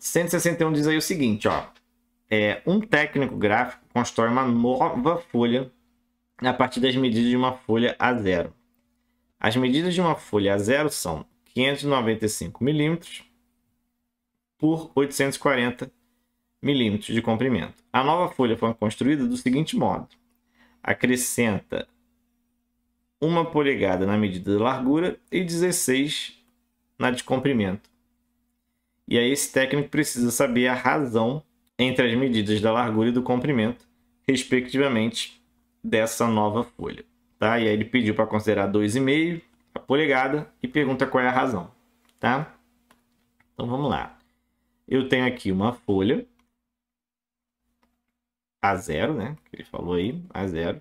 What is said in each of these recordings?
161 diz aí o seguinte, ó. É, um técnico gráfico constrói uma nova folha a partir das medidas de uma folha a zero. As medidas de uma folha a zero são 595 milímetros por 840 milímetros de comprimento. A nova folha foi construída do seguinte modo: acrescenta uma polegada na medida de largura e 16 na de comprimento. E aí esse técnico precisa saber a razão entre as medidas da largura e do comprimento, respectivamente, dessa nova folha. Tá? E aí ele pediu para considerar 2,5 a polegada e pergunta qual é a razão. Tá? Então vamos lá. Eu tenho aqui uma folha A0, né? Que ele falou aí, A0,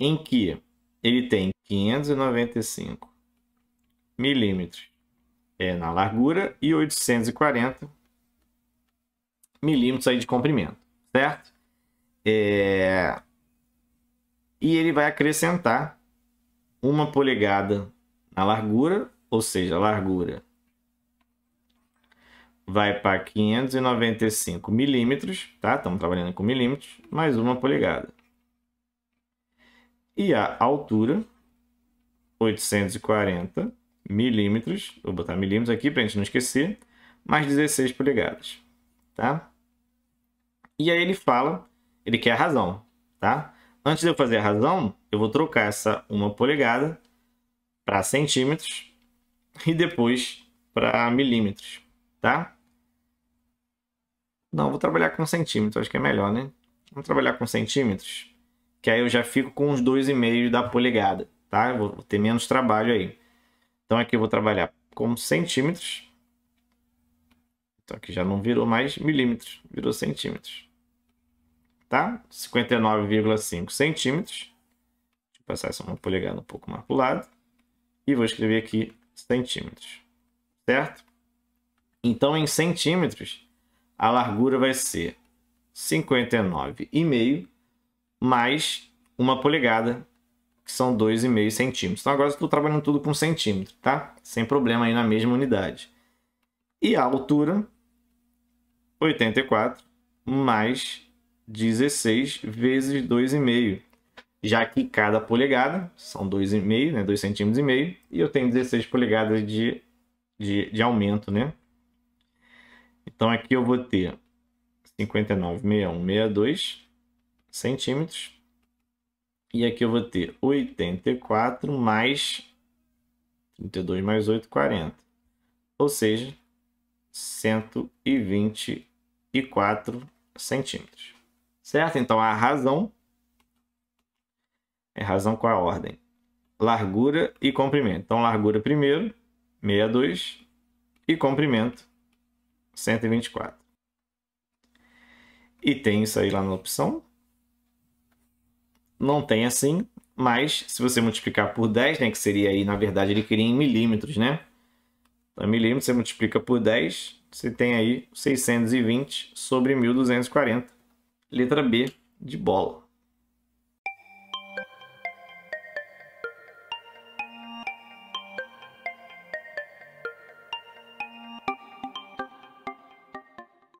em que ele tem 595 milímetros é, na largura e 840 milímetros aí de comprimento, certo? É... E ele vai acrescentar uma polegada na largura, ou seja, a largura vai para 595 milímetros, tá? Estamos trabalhando com milímetros, mais uma polegada. E a altura, 840 milímetros milímetros, vou botar milímetros aqui para a gente não esquecer, mais 16 polegadas, tá? E aí ele fala, ele quer a razão, tá? Antes de eu fazer a razão, eu vou trocar essa uma polegada para centímetros e depois para milímetros, tá? Não, vou trabalhar com centímetros, acho que é melhor, né? Vamos trabalhar com centímetros, que aí eu já fico com os 2,5 da polegada, tá? Eu vou ter menos trabalho aí. Então aqui eu vou trabalhar com centímetros. Então aqui já não virou mais milímetros, virou centímetros. Tá? 59,5 centímetros. Deixa eu passar essa uma polegada um pouco mais para o lado. E vou escrever aqui centímetros. Certo? Então em centímetros, a largura vai ser 59,5 mais uma polegada, que são 2,5 centímetros. Então agora eu estou trabalhando tudo com centímetro, tá? Sem problema aí na mesma unidade. E a altura, 84 mais 16 vezes 2,5. Já que cada polegada são 2,5, né? 2,5 centímetros e eu tenho 16 polegadas de, de, de aumento, né? Então aqui eu vou ter 59,6162 61, centímetros e aqui eu vou ter 84 mais 32 mais 8, 40. Ou seja, 124 centímetros. Certo? Então a razão é razão com a ordem. Largura e comprimento. Então largura primeiro, 62 e comprimento 124. E tem isso aí lá na opção não tem assim, mas se você multiplicar por 10, né, que seria aí, na verdade, ele queria em milímetros, né? Então, milímetros você multiplica por 10, você tem aí 620 sobre 1240. Letra B de bola.